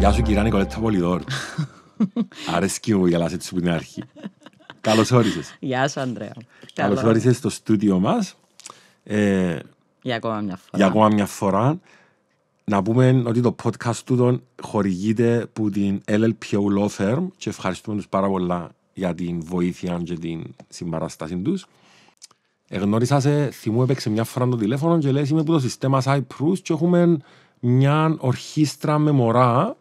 Γεια σου κυρία Νικολέτα Πολιδόρ. Αρέσκει μου γελάς έτσι που την αρχή. Καλώς όρισες. Γεια σου Ανδρέα. Καλώς όρισες στο στούντιο μας. Ε, για ακόμα μια φορά. Για ακόμα μια φορά. Να πούμε ότι το podcast του χορηγείται από την LLPO Law Firm και ευχαριστούμε τους πάρα πολλά για την βοήθεια και την συμπαραστάση τους. Εγνώρισα σε, θυμού έπαιξε μια φορά το τηλέφωνο και λέει είμαι από το συστήμα Cyprus και έχουμε μια ορχήστρα με μωρά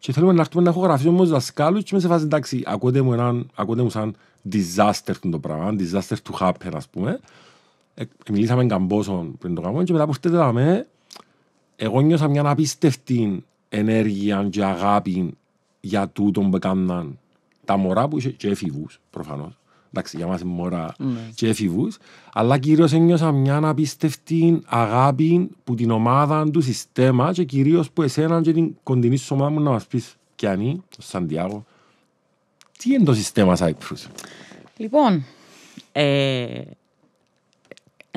και θέλουμε να έρθουμε να έχω γραφείο με τους δασκάλους και με σε φάση εντάξει, ακούτε μου, έναν, ακούτε μου σαν disaster το πράγμα, disaster to happen ας πούμε. Ε, μιλήσαμε καμπόσον πριν το κάνουμε και μετά που στέλναμε, ε, εγώ νιώσα μια απίστευτη ενέργεια και αγάπη για τούτον που έκαναν τα μωρά που είχε και έφηβους προφανώς εντάξει, για μας μωρά ναι. και έφηβους, αλλά κυρίως ένιωσα μια αναπιστευτή αγάπη που την ομάδα του συστήμα και κυρίως που εσένα και την κοντινή σου ομάδα μου να μας πεις και αν το Σαντιάγο, τι είναι το συστήμα Σάιπρους. Λοιπόν, ε,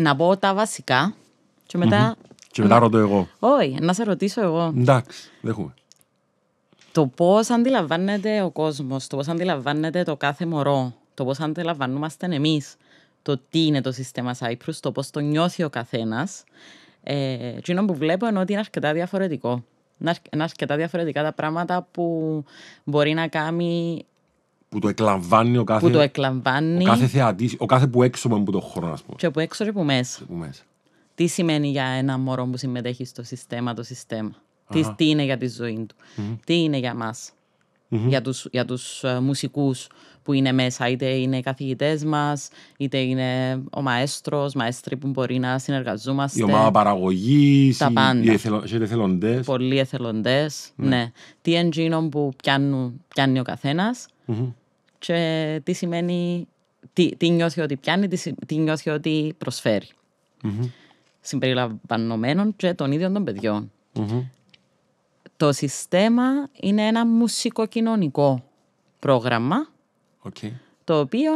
να πω τα βασικά και μετά... Mm-hmm. Και μετά να... ρωτώ εγώ. Όχι, να σε ρωτήσω εγώ. Εντάξει, δέχομαι. Το πώς αντιλαμβάνεται ο κόσμος, το πώς αντιλαμβάνεται το κάθε μωρό, το πώς αντιλαμβανόμαστε εμείς, το τι είναι το σύστημα Cyprus, το πώς το νιώθει ο καθένας, ε, εκείνο που βλέπω είναι ότι είναι αρκετά διαφορετικό. Είναι αρκετά διαφορετικά τα πράγματα που μπορεί να κάνει που το εκλαμβάνει ο κάθε, που το εκλαμβάνει, ο κάθε θεατής, ο κάθε που έξω από τον χώρο, να πούμε. Και που έξω και που μέσα. που μέσα. Τι σημαίνει για ένα μωρό που συμμετέχει στο σύστημα, το σύστημα. Τι, τι είναι για τη ζωή του. Mm-hmm. Τι είναι για μας. Mm-hmm. για τους, για τους ε, μουσικούς που είναι μέσα, είτε είναι οι καθηγητές μας, είτε είναι ο μαέστρος, μαέστροι που μπορεί να συνεργαζόμαστε. Η ομάδα παραγωγής, τα πάντα. οι εθελο, εθελοντές. Πολλοί εθελοντές, mm. ναι. Τι εγγύνο που πιάνει ο καθενας mm-hmm. και τι σημαίνει, τι, τι νιώθει ότι πιάνει, τι, τι νιώθει ότι προσφέρει. Mm-hmm. Συμπεριλαμβανομένων και των ίδιων των παιδιων mm το συστήμα είναι ένα μουσικοκοινωνικό πρόγραμμα το οποίο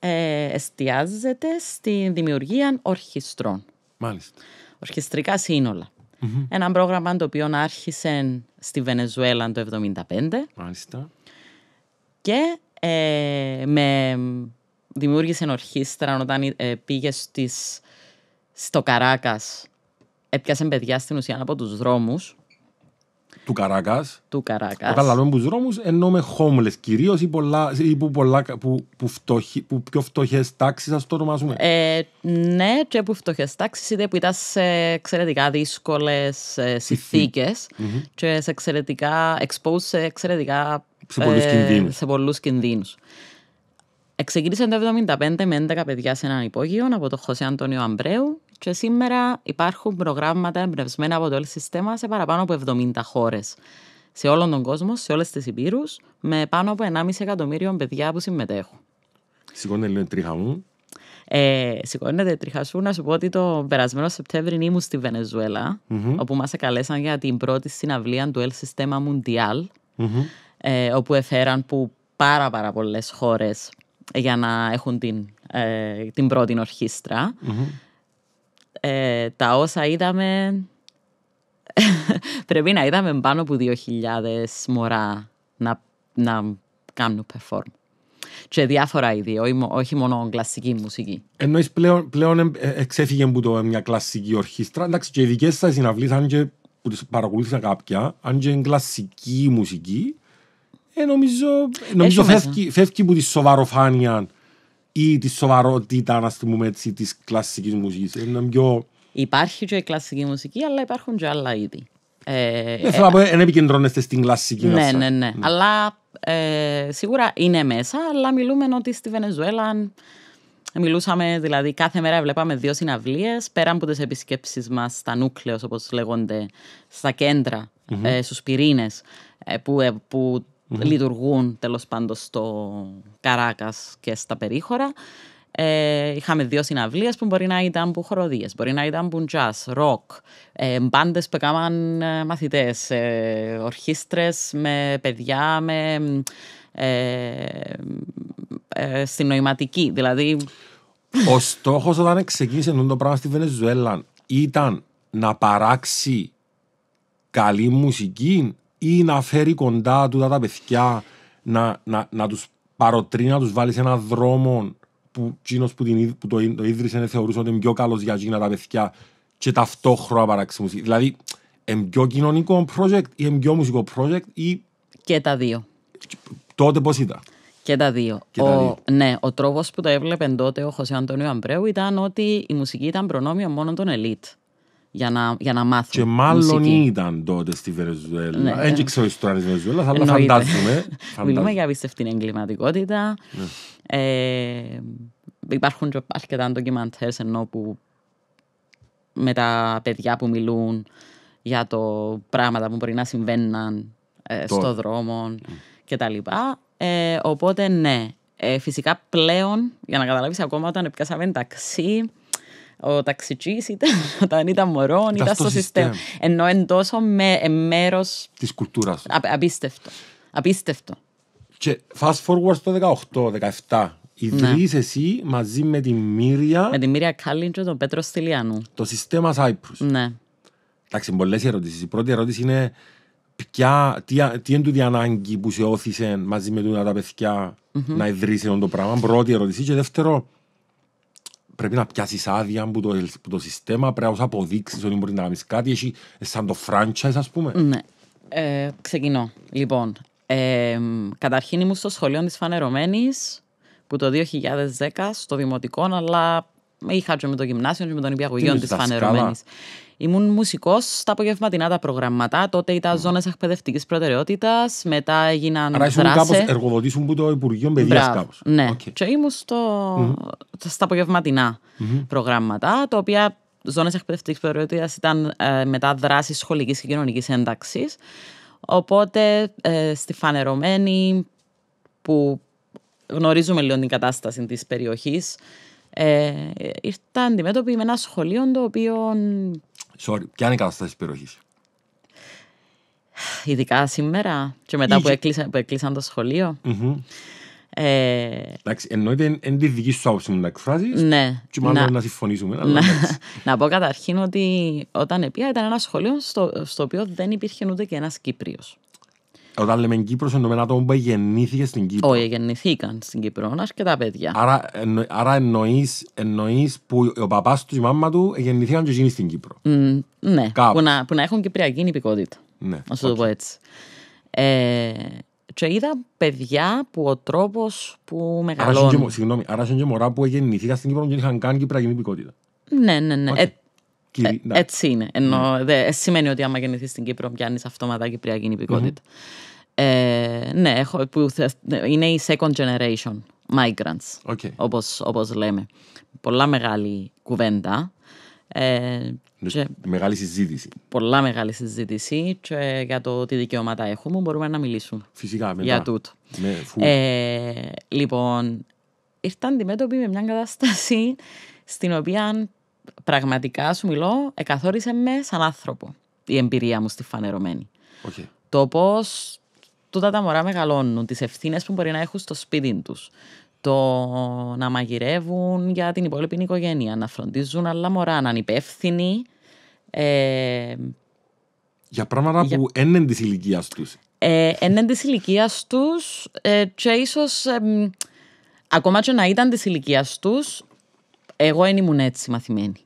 ε, εστιάζεται στη δημιουργία ορχιστρών. Μάλιστα. Ορχιστρικά Ένα πρόγραμμα το οποίο άρχισε στη Βενεζουέλα το 1975. Μάλιστα. Και ε, με δημιούργησε ορχήστρα όταν ε, πήγε στο Καράκας. Έπιασε παιδιά στην ουσία από τους δρόμους του Καράκας. Του Καράκας. Όταν λέμε του δρόμου, εννοούμε homeless κυρίως ή, πολλά, ή που, πολλά, που, που, φτωχι, που πιο φτωχές τάξεις, ας το ονομάσουμε. Ε, ναι, και που φτωχές τάξεις, είτε που ήταν σε εξαιρετικά δύσκολες ε, συνθήκε mm-hmm. και σε εξαιρετικά exposed σε εξαιρετικά. Σε πολλούς ε, κινδύνους. Ξεκίνησαν το 1975 με 11 παιδιά σε έναν υπόγειο από τον Χωσέ Αντώνιο Αμπρέου και σήμερα υπάρχουν προγράμματα εμπνευσμένα από το όλο σύστημα σε παραπάνω από 70 χώρες. Σε όλον τον κόσμο, σε όλες τις υπήρους, με πάνω από 1,5 εκατομμύριο παιδιά που συμμετέχουν. Σηκώνεται λίγο τρίχα μου. Ε, σηκώνεται τρίχα σου να σου πω ότι το περασμένο Σεπτέμβρη ήμουν στη βενεζουελα mm-hmm. όπου μας καλέσαν για την πρώτη συναυλία του El Sistema Mundial, mm-hmm. ε, όπου εφέραν που πάρα, πάρα πολλές χώρες για να έχουν την, ε, την πρώτη ε, τα όσα είδαμε, πρέπει να είδαμε πάνω από 2.000 μωρά να, να κάνουν perform. Και διάφορα είδη, όχι μόνο κλασική μουσική. Ενώ πλέον, πλέον ε, εξέφυγε από μια κλασική ορχήστρα. Εντάξει, και οι δικές σας συναυλίες, αν και που τις παρακολούθησα κάποια, αν και κλασική μουσική, ε, νομίζω νομίζω φεύγει, από τη σοβαροφάνεια ή τη σοβαρότητα, να πούμε έτσι, της κλασικής μουσικής. Ε, πιο... Υπάρχει και η κλασική μουσική, αλλά υπάρχουν και άλλα είδη. Ε, ναι, θέλω να πω, δεν επικεντρώνεστε στην κλασική ναι, ναι, ναι, ναι. Αλλά ε, σίγουρα είναι μέσα, αλλά μιλούμε ότι στη Βενεζουέλα μιλούσαμε, δηλαδή κάθε μέρα βλέπαμε δύο συναυλίες πέρα από τις επισκέψεις μας στα νούκλεο, όπως λέγονται, στα κέντρα, mm-hmm. ε, στους πυρήνες, ε, που, ε, που mm-hmm. λειτουργούν τέλος πάντων στο Καράκα και στα περίχωρα. Ε, είχαμε δύο συναυλίες που μπορεί να ήταν που χοροδίες, μπορεί να ήταν που jazz, rock, ε, μπάντες που έκαναν μαθητές, ε, ε ορχήστρες με παιδιά, με ε, ε συνοηματική. Δηλαδή... Ο στόχος όταν ξεκίνησε το πράγμα στη Βενεζουέλα ήταν να παράξει καλή μουσική ή να φέρει κοντά του τα παιδιά να, να, να τους παροτρύνει, να τους βάλει σε έναν δρόμο που, που, την, που το, το ίδρυσε θεωρούσε ότι είναι πιο καλός για εκείνα τα παιδιά και ταυτόχρονα μουσική. Δηλαδή, είναι πιο κοινωνικό project ή είναι πιο μουσικό project ή. Και τα δύο. Τότε πώς ήταν. Και τα δύο. Και ο, τα δύο. Ναι, ο τρόπος που το έβλεπε τότε ο Χωσέ Αντώνιο Αμπρέου ήταν ότι η μουσική ήταν προνόμιο μόνο των ελίτ για να, για να μάθουν. Και μάλλον μουσική. ήταν τότε στη Βενεζουέλα. Ναι. Δεν ναι. ξέρω τι τώρα στη Βενεζουέλα, αλλά Εννοείται. φαντάζομαι. Μιλούμε για απίστευτη εγκληματικότητα. Ναι. Ε, υπάρχουν και αρκετά ντοκιμαντέρ ενώ που με τα παιδιά που μιλούν για το πράγματα που μπορεί να συμβαίνουν ε, στο δρόμο mm. κτλ. Ε, οπότε ναι, ε, φυσικά πλέον, για να καταλάβεις ακόμα όταν πιάσαμε ταξί, ο ταξιτζής, ήταν, όταν ήταν μωρό, ήταν στο σύστημα. Ενώ τόσο με μέρος. της κουλτούρας. Απίστευτο. Απίστευτο. Και fast forward στο 18-17. Ιδρύεις ναι. εσύ μαζί με τη Μύρια... Με τη Μύρια Κάλιντζο, τον Πέτρο Στυλιανού. Το συστήμα Cyprus. Ναι. Εντάξει, πολλέ ερωτήσεις. Η πρώτη ερώτηση είναι ποια, τι, τι είναι τούτη ανάγκη που σε όθησε μαζί με τούτα τα παιδιά mm-hmm. να ιδρύσει το πράγμα. Πρώτη ερώτηση. Και δεύτερο, πρέπει να πιάσεις άδεια από το, από το σύστημα, πρέπει να αποδείξεις ότι μπορεί να κάνεις κάτι. Έχει ε, σαν το franchise, ας πούμε. Ναι. Ε, ξεκινώ. Λοιπόν, ε, καταρχήν ήμουν στο σχολείο της Φανερωμένης που το 2010 στο δημοτικό, αλλά είχα και με το γυμνάσιο και με τον υπηαγωγείο τη Φανερωμένη. Ήμουν μουσικός στα απογευματινά τα προγράμματα. Τότε ήταν mm. ζώνε εκπαιδευτικής προτεραιότητας. Μετά έγιναν. Άρα ήσουν κάπως εργοδοτήσουν που το Υπουργείο Παιδείας κάπως. Ναι. Okay. Και ήμουν στο... στα απογευματινα προγράμματα, τα οποία ζώνε εκπαιδευτικής προτεραιότητας ήταν ε, μετά δράση σχολικής και κοινωνικής ένταξης. Οπότε ε, στη φανερωμένη που γνωρίζουμε λίγο την κατάσταση της περιοχής ε, ήρθα αντιμέτωπη με ένα σχολείο το οποίο. Sorry, ποια είναι η κατάσταση της περιοχής. Ειδικά σήμερα και μετά που, έκλεισαν, το σχολειο ε, Εντάξει, εννοείται εν τη δική σου άποψη να εκφράζεις. Ναι. Και μάλλον να, να συμφωνήσουμε. να, πω καταρχήν ότι όταν επία ήταν ένα σχολείο στο, στο οποίο δεν υπήρχε ούτε και ένας Κύπριος. Όταν λέμε Κύπρος, εννοούμε άτομο που γεννήθηκε στην Κύπρο. Όχι, γεννηθήκαν στην Κύπρο, και τα παιδιά. Άρα, εννο, άρα εννοείς που ο παπάς του, η μάμα του γεννηθήκαν και γίνει στην Κύπρο. Mm, ναι, που να, που να, έχουν κυπριακή υπηκότητα. Ναι, να σου το πω έτσι. Ε, και είδα παιδιά που ο τρόπος που μεγαλώνουν. συγγνώμη, άρα είναι και μωρά που γεννηθήκαν στην Κύπρο και είχαν κάνει κυπριακή υπηκότητα. Ναι, ναι, ναι. Okay. Ε, ε, έτσι είναι. Ενώ mm. Ναι. δεν ε, σημαίνει ότι άμα γεννηθείς στην Κύπρο πιάνεις αυτόματα κυπριακή υπηκότητα. Ε, ναι, έχω, που είναι η second generation migrants, okay. όπως, όπως λέμε. Πολλά μεγάλη κουβέντα. Ε, μεγάλη συζήτηση. Πολλά μεγάλη συζήτηση και για το τι δικαιώματα έχουμε μπορούμε να μιλήσουμε. Φυσικά, μετά. Για τούτο. Με, ναι, ε, λοιπόν, ήρθα αντιμέτωπη με μια κατάσταση στην οποία πραγματικά σου μιλώ, εκαθόρισε με σαν άνθρωπο η εμπειρία μου στη φανερωμένη. Το πώς τούτα τα μωρά μεγαλώνουν, τις ευθύνες που μπορεί να έχουν στο σπίτι τους. Το να μαγειρεύουν για την υπόλοιπη οικογένεια, να φροντίζουν άλλα μωρά, να είναι υπεύθυνοι. Ε, για πράγματα για... που ένεν της ηλικίας τους. Ε, ένεν της ηλικίας τους ε, και ίσως. ακόμα και να ήταν της ηλικίας τους, εγώ δεν ήμουν έτσι μαθημένη.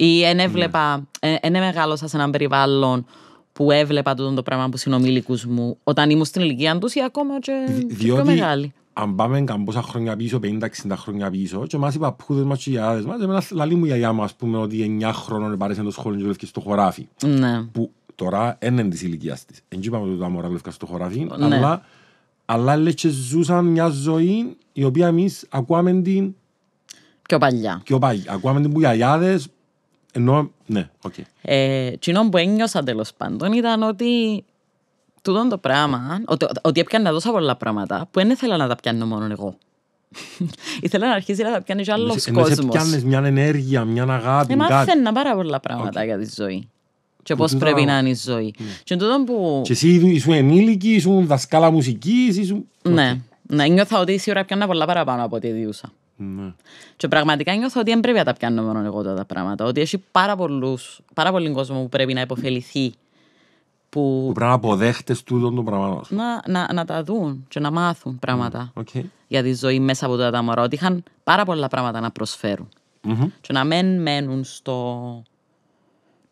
Ή εν έβλεπα, mm. εν μεγάλωσα σε έναν περιβάλλον που έβλεπα τούτο το πράγμα από συνομιλικούς μου όταν ήμουν στην ηλικία τους ή ακόμα και Δι- και πιο μεγάλη αν πάμε καμπόσα χρόνια πίσω, 50-60 χρόνια πίσω, και μας οι παππούδες μας και οι γιαγιάδες μας, εμένα λαλή μου η γιαγιά μου, ας πούμε, ότι 9 χρόνων παρέσαν το σχολείο και δουλεύκε στο χωράφι. Ναι. Που τώρα είναι της ηλικίας της. Εν είπαμε ότι τα μωρά δουλεύκαν στο χωράφι, ναι. αλλά, αλλά λες και ζούσαν μια ζωή η οποία εμείς ακούαμε την... Πιο παλιά. Πιο παλιά. Ακούαμε την που γιαγιάδες, ενώ, ναι, οκ. Okay. Ε, που ένιωσα τέλος πάντων ήταν ότι τούτο το πράγμα, ότι, ότι έπιανα τόσα πολλά πράγματα που δεν ήθελα να τα πιάνω μόνο εγώ. ήθελα να αρχίσει να τα πιάνει και άλλο κόσμος. πιάνεις μια ενέργεια, μια αγάπη. Ε, μάθαινα πάρα πολλά πράγματα okay. για τη ζωή. Και πώς πρέπει να είναι η ζωή. Ναι. Και, τούτο που... και εσύ ήσουν ενήλικη, ήσουν δασκάλα μουσικής. Ήσουν... Ναι. Okay. ναι, νιώθα ότι σίγουρα πολλά παραπάνω από ό,τι διούσα. Ναι. Και πραγματικά νιώθω ότι δεν πρέπει να τα πιάνω μόνο εγώ τα πράγματα. Ότι έχει πάρα, πολλούς, πάρα πολλοί κόσμο που πρέπει να υποφεληθεί. Που, που πρέπει να αποδέχτες τούτο το πράγμα. Να, να, να τα δουν και να μάθουν πράγματα okay. για τη ζωή μέσα από τα μωρά. Ότι είχαν πάρα πολλά πράγματα να προσφέρουν. Mm-hmm. Και να μην μένουν στο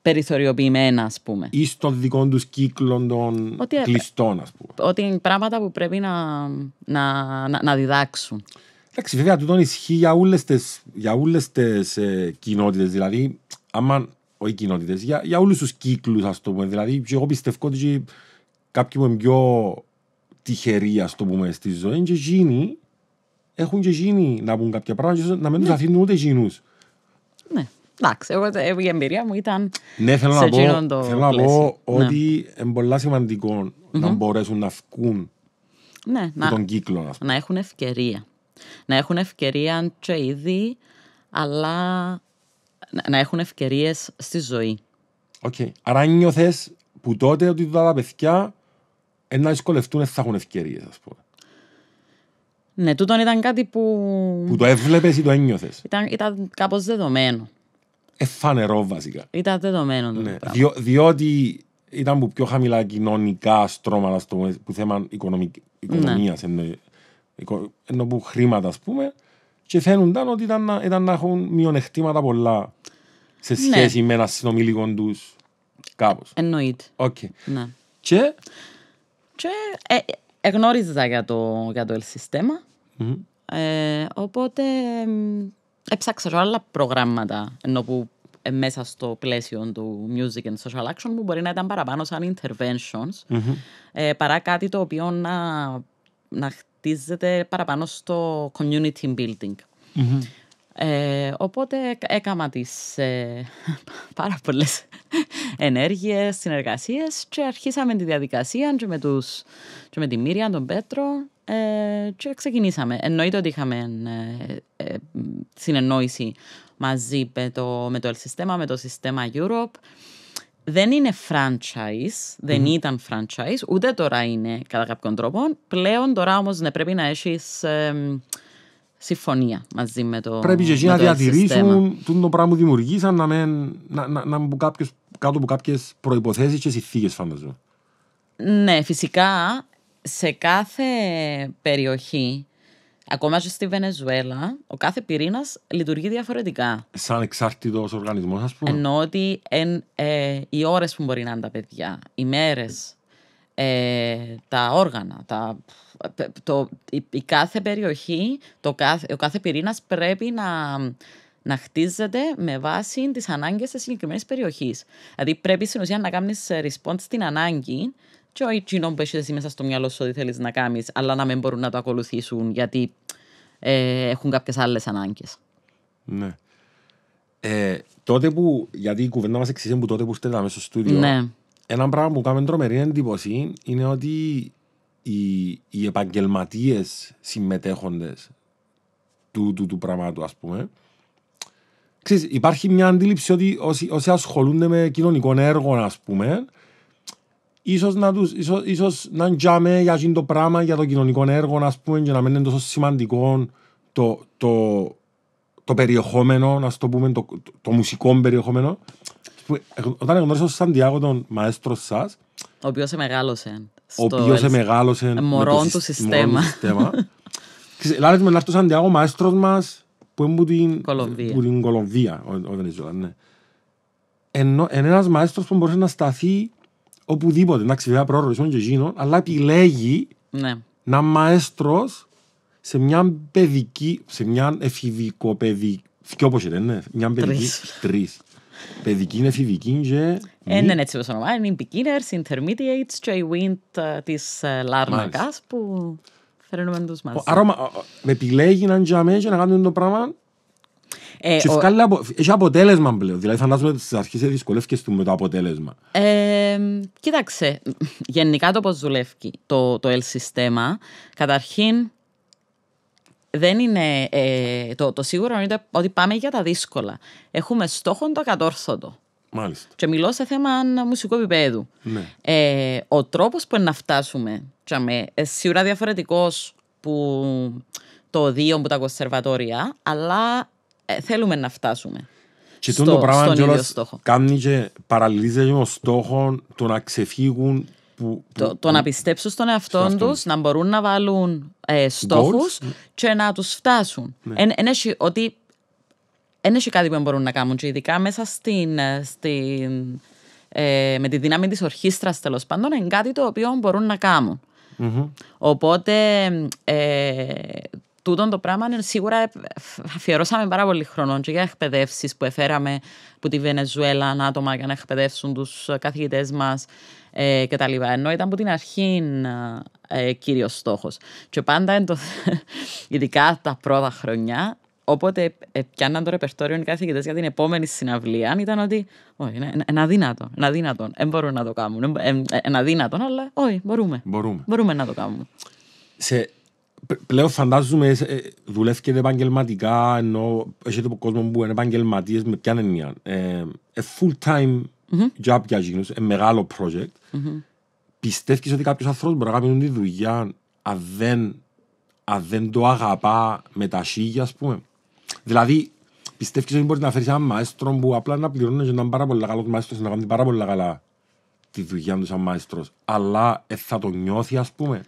περιθωριοποιημένα, ας πούμε. ή στον δικό τους κύκλο των ότι, ε, κλειστών, ας πούμε. Ότι είναι πράγματα που πρέπει να, να, να, να διδάξουν. Εντάξει, βέβαια, τούτον ισχύει για όλες τις ε, κοινότητες. Δηλαδή, άμα όχι κοινότητες, για, για όλους τους κύκλους, ας το πούμε. Δηλαδή, εγώ πιστεύω ότι κάποιοι που πιο τυχεροί, ας το πούμε, στη ζωή, και γίνει, έχουν και γίνει να πούν κάποια πράγματα, να μην τους ναι. αφήνουν ούτε γίνου. Ναι. Εντάξει, εγώ η εμπειρία μου ήταν. Ναι, θέλω να πω, θέλω να πω ότι ναι. είναι πολύ σημαντικό να μπορέσουν να βγουν ναι, τον κύκλο αυτό. Να έχουν ευκαιρία να έχουν ευκαιρία αν και ήδη, αλλά να έχουν ευκαιρίες στη ζωή. Οκ. Άρα νιώθες που τότε ότι τα παιδιά να δυσκολευτούν, θα έχουν ευκαιρίες, ας πούμε. Ναι, τούτο ήταν κάτι που. που το έβλεπες ή το ένιωθε. Ήταν, ήταν κάπως δεδομένο. Εφανερό βασικά. Ήταν δεδομένο ναι. διότι ήταν που πιο χαμηλά κοινωνικά στρώματα που θέμα ναι. οικονομίας ενώ που χρήματα, ας πούμε, και φαίνονταν ότι ήταν, ήταν να έχουν μειονεκτήματα πολλά σε ναι. σχέση ναι. με ένα συνομιλικό τους κάπως. Εννοείται. Okay. Ναι. Και. και εγνώριζα ε, για το, για το mm Mm-hmm. Ε, οπότε έψαξα ε, άλλα προγράμματα ενώ που ε, μέσα στο πλαίσιο του music and social action που μπορεί να ήταν παραπάνω σαν interventions mm-hmm. παρά κάτι το οποίο να να χτίζεται παραπάνω στο community building. Ε, οπότε έκανα τις ε, πάρα πολλές ενέργειες, συνεργασίες και αρχίσαμε τη διαδικασία και με, τους, με τη Μύρια, τον Πέτρο ε, και ξεκινήσαμε. Εννοείται ότι είχαμε ε, συνεννόηση μαζί με το, με το με το σύστημα Europe δεν είναι franchise, δεν mm ήταν franchise, ούτε τώρα είναι κατά κάποιον τρόπο. Πλέον τώρα όμως ναι, πρέπει να έχεις ε, συμφωνία μαζί με το. Πρέπει και εσύ να διατηρήσουν το πράγμα που δημιουργήσαν να μην να, να, να, κάτω από κάποιες προποθέσει και συνθήκες, φανταζόμαι. Ναι, φυσικά σε κάθε περιοχή Ακόμα και στη Βενεζουέλα, ο κάθε πυρήνας λειτουργεί διαφορετικά. Σαν εξάρτητος οργανισμός, ας πούμε. Ενώ ότι εν, ε, οι ώρες που μπορεί να είναι τα παιδιά, οι μέρες, ε, τα όργανα, τα, το, η, κάθε περιοχή, το κάθε, ο κάθε πυρήνας πρέπει να, να χτίζεται με βάση τις ανάγκες της συγκεκριμένης περιοχής. Δηλαδή πρέπει στην ουσία να κάνεις ε, response στην ανάγκη και ο εκείνο που έχεις εσύ μέσα στο μυαλό σου ότι θέλεις να κάνεις, αλλά να μην μπορούν να το ακολουθήσουν γιατί ε, έχουν κάποιες άλλες ανάγκες. Ναι. Ε, τότε που, γιατί η κουβέντα μας εξήγησε που τότε που στέλναμε στο στούριο, ναι. ένα πράγμα που κάνουμε τρομερή εντύπωση είναι ότι οι, οι επαγγελματίες συμμετέχοντες του, του, του πράγματο, ας πούμε. Ξέρεις, υπάρχει μια αντίληψη ότι όσοι, όσοι ασχολούνται με κοινωνικό έργο, ας πούμε, ίσως να, τους, ίσως, ίσως να ντιάμε για το πράγμα, για το κοινωνικό έργο, να πούμε, και να μην είναι τόσο σημαντικό το, το, το περιεχόμενο, να το πούμε, το, το, το μουσικό περιεχόμενο. Όταν γνώρισα τον Σαντιάγο, τον μαέστρο σας. Ο οποίος σε μεγάλωσε. Ο οποίος σε μεγάλωσε. Μωρών του συστήμα. Λάρε με τον Σαντιάγο, μαέστρος μας, που είναι την Κολομβία. Που την Κολομβία, ο ναι. ένας μαέστρος που μπορούσε να σταθεί οπουδήποτε, να βέβαια πρόορισμον και γίνον, αλλά επιλέγει ναι. να μαέστρος σε μια παιδική, σε μια εφηβικοπαιδική. Τι όπως είναι, ναι, μια παιδική. Τρεις. Παιδική είναι εφηβική και... Ε, ναι, ναι, έτσι όπως ονομά. Είναι beginners, intermediates και wind ε, της ε, Λάρνακας που φέρνουμε τους μαζί. Άρα με επιλέγει να τζαμε και να κάνουν το πράγμα ε, και Έχει αποτέλεσμα πλέον. Δηλαδή, φαντάζομαι ότι στις αρχές δυσκολεύκε με το αποτέλεσμα. κοίταξε. Γενικά το πώς δουλεύει το, το l σύστημα, καταρχήν δεν είναι. Ε, το, το σίγουρο είναι ότι πάμε για τα δύσκολα. Έχουμε στόχο το κατόρθωτο. Μάλιστα. Και μιλώ σε θέμα μουσικού επίπεδου. Ναι. Ε, ο τρόπος που να φτάσουμε, τσάμε, σίγουρα διαφορετικός που το δύο που τα κονσερβατόρια, αλλά ε, θέλουμε να φτάσουμε. Και στο, το πράγμα στον ίδιο στόχο. Κάνει και παραλύζεται ο στόχο το να ξεφύγουν. Που, το, που, να πιστέψουν στον εαυτό του, να μπορούν να βάλουν ε, στόχους και να τους φτάσουν. Ναι. Εν, εν ότι δεν κάτι που μπορούν να κάνουν και ειδικά μέσα στην, ε, στην ε, με τη δύναμη της ορχήστρας τέλος πάντων είναι κάτι το οποίο μπορούν να κανουν Οπότε ε, τούτο το πράγμα ναι, σίγουρα αφιερώσαμε πάρα πολύ χρόνο και για εκπαιδεύσεις που εφέραμε από τη Βενεζουέλα άτομα για να εκπαιδεύσουν τους καθηγητές μας ε, κτλ. Ενώ ήταν από την αρχή ε, κύριος στόχος. Και πάντα, ειδικά τα πρώτα χρονιά, Οπότε πιάνναν το ρεπερτόριο οι καθηγητές για την επόμενη συναυλία. Ήταν ότι, όχι, είναι αδύνατο. Είναι αδύνατο. Δεν μπορούν να το κάνουν. Ε, είναι αδύνατο, αλλά όχι, μπορούμε. Μπορούμε, μπορούμε να το κάνουμε. Σε, πλέον φαντάζομαι ε, και επαγγελματικά ενώ το κόσμο που είναι επαγγελματίες με ποιαν εννοία. Ε, full time job για γίνους, ε, μεγάλο project. Πιστεύει Πιστεύεις ότι κάποιος άνθρωπος μπορεί να κάνει τη δουλειά αν δεν, το αγαπά με τα σίγια ας πούμε. Δηλαδή πιστεύεις ότι μπορείς να φέρεις ένα μαέστρο που απλά να πληρώνει έναν να είναι πάρα πολύ καλός μαέστρος να κάνει πάρα πολύ καλά τη δουλειά του σαν μαέστρος αλλά ε, θα το νιώθει ας πούμε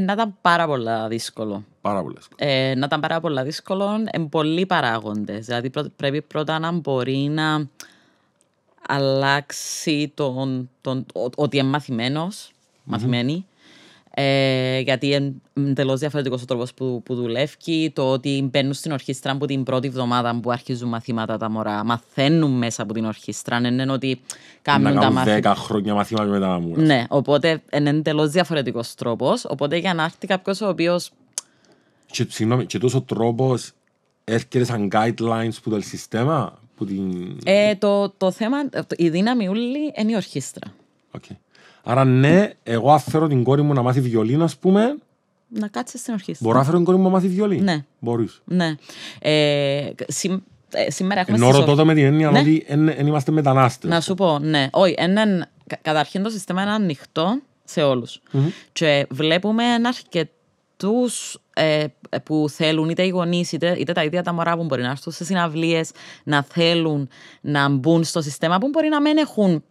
να ήταν πάρα πολλά δύσκολο. Πάρα πολλά δύσκολο. Ε, να ήταν πάρα πολλά δύσκολο εν πολλοί παράγοντες. Δηλαδή πρέπει πρώτα να μπορεί να αλλάξει τον, ότι είναι μαθημένη, ε, γιατί είναι εντελώς διαφορετικός ο τρόπος που, που δουλεύει. Το ότι μπαίνουν στην ορχήστρα από την πρώτη εβδομάδα που αρχίζουν μαθήματα τα μωρά. Μαθαίνουν μέσα από την ορχήστρα. Ναι, ναι, ότι κάνουν τα 10 χρόνια μαθήματα μετά τα μωρά. Ναι, οπότε είναι εντελώς διαφορετικός τρόπος. Οπότε για να έρθει κάποιος ο οποίος. Και, συγγνώμη, και τόσος τρόπος έρχεται σαν guidelines που το σύστημα. την... ε, το, το θέμα, η δύναμη ούλη είναι η ορχήστρα. Okay. Άρα ναι, εγώ αφαιρώ την κόρη μου να μάθει βιολί, ας πούμε. Να κάτσει στην αρχή. Μπορώ να φέρω την κόρη μου να μάθει βιολί. Ναι. Μπορείς. Ναι. Ε, ε, σήμερα έχουμε. Ενώ ρωτώ το με την έννοια ναι. ότι δεν είμαστε μετανάστες. Να σου πω, ναι. Όχι, καταρχήν το σύστημα είναι ανοιχτό σε ολου Και βλέπουμε ένα του ε, ε, που θέλουν, είτε οι γονείς, είτε, είτε τα ίδια τα μωρά που μπορεί να έρθουν σε συναυλίες, να θέλουν να μπουν στο σύστημα, που μπορεί να μην έχουν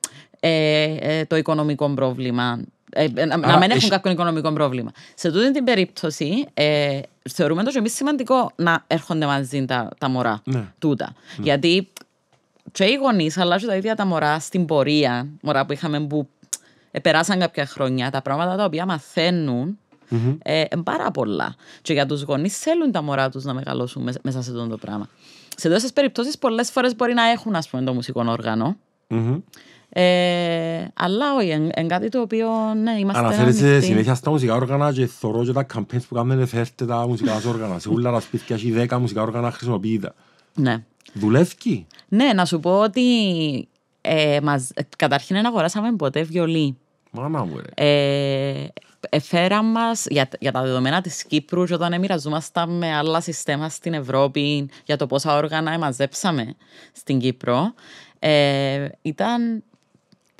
ε, ε, το οικονομικό πρόβλημα. Ε, ε να, να μην έχουν κάποιο οικονομικό πρόβλημα. Σε τούτη την περίπτωση, ε, θεωρούμε το και σημαντικό να έρχονται μαζί τα, τα μωρά ναι. τούτα. Ναι. Γιατί και οι γονείς, αλλά και τα ίδια τα μωρά στην πορεία, μωρά που είχαμε που ε, περάσαν κάποια χρόνια, τα πράγματα τα οποία ε, πάρα πολλά. Και για τους γονείς θέλουν τα μωρά τους να μεγαλώσουν μέσα σε αυτό το πράγμα. Σε τόσες περιπτώσεις, πολλές φορές μπορεί να έχουν ας πούμε, το μουσικό όργανο. Mm-hmm. Ε, αλλά όχι, είναι κάτι το οποίο ναι, είμαστε Αναφέρεσαι συνέχεια στα μουσικά όργανα και θωρώ και τα campaigns που κάνουν φέρτε τα μουσικά όργανα. Σε όλα τα σπίτια έχει δέκα μουσικά όργανα χρησιμοποιείτε. Ναι. Δουλεύει. Ναι, να σου πω ότι ε, μας, καταρχήν δεν αγοράσαμε ποτέ βιολί. Μάνα μου ρε. Ε, εφέραν μας για, για, τα δεδομένα της Κύπρου, και όταν μοιραζόμασταν με άλλα συστήματα στην Ευρώπη για το πόσα όργανα μαζέψαμε στην Κύπρο, ε, ήταν